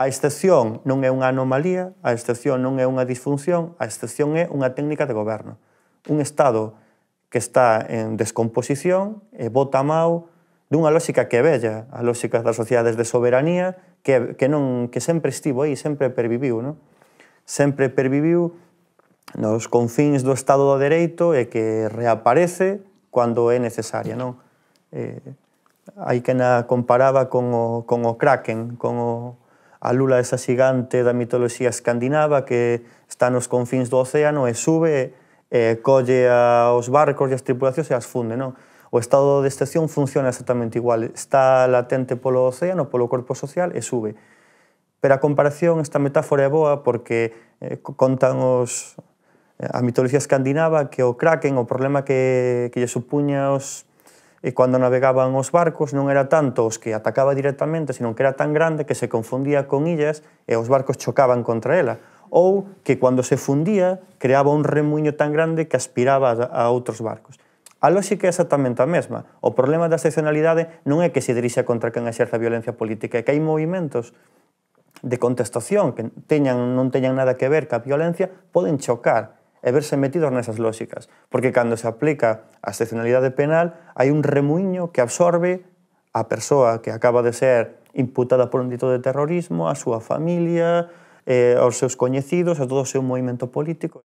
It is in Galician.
A excepción non é unha anomalía, a excepción non é unha disfunción, a excepción é unha técnica de goberno. Un Estado que está en descomposición e bota a dunha lógica que é bella, a lógica das sociedades de soberanía, que, que, non, que sempre estivo aí, sempre perviviu. Non? Sempre perviviu nos confins do Estado do Dereito e que reaparece cando é necesaria. Non? Eh, hai que na comparaba con o, con o Kraken, con o, A lula esa xigante da mitoloxía escandinava que está nos confins do océano e sube e colle aos barcos e as tripulacións e as funde, non? O estado de excepción funciona exactamente igual. Está latente polo océano, polo corpo social e sube. Pero a comparación, esta metáfora é boa porque eh, contan os, eh, a mitoloxía escandinava que o Kraken, o problema que, que lle supuña os e cando navegaban os barcos non era tanto os que atacaba directamente, senón que era tan grande que se confundía con illas e os barcos chocaban contra ela, ou que cando se fundía creaba un remuño tan grande que aspiraba a outros barcos. A lógica é exactamente a mesma. O problema da excepcionalidade non é que se dirixa contra quen exerce a violencia política, é que hai movimentos de contestación que teñan non teñan nada que ver ca violencia, poden chocar e verse metidos nesas lóxicas. Porque cando se aplica a excepcionalidade penal, hai un remuiño que absorbe a persoa que acaba de ser imputada por un dito de terrorismo, a súa familia, eh, aos seus coñecidos, a todo o seu movimento político.